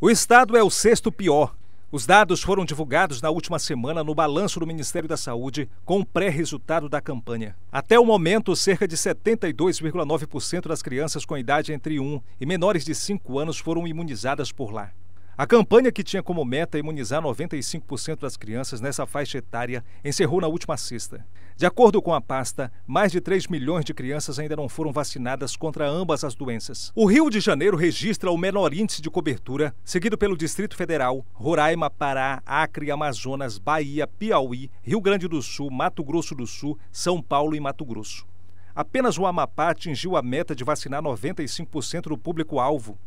O estado é o sexto pior. Os dados foram divulgados na última semana no balanço do Ministério da Saúde, com o pré-resultado da campanha. Até o momento, cerca de 72,9% das crianças com idade entre 1 e menores de 5 anos foram imunizadas por lá. A campanha que tinha como meta imunizar 95% das crianças nessa faixa etária encerrou na última sexta. De acordo com a pasta, mais de 3 milhões de crianças ainda não foram vacinadas contra ambas as doenças. O Rio de Janeiro registra o menor índice de cobertura, seguido pelo Distrito Federal, Roraima, Pará, Acre, Amazonas, Bahia, Piauí, Rio Grande do Sul, Mato Grosso do Sul, São Paulo e Mato Grosso. Apenas o Amapá atingiu a meta de vacinar 95% do público-alvo.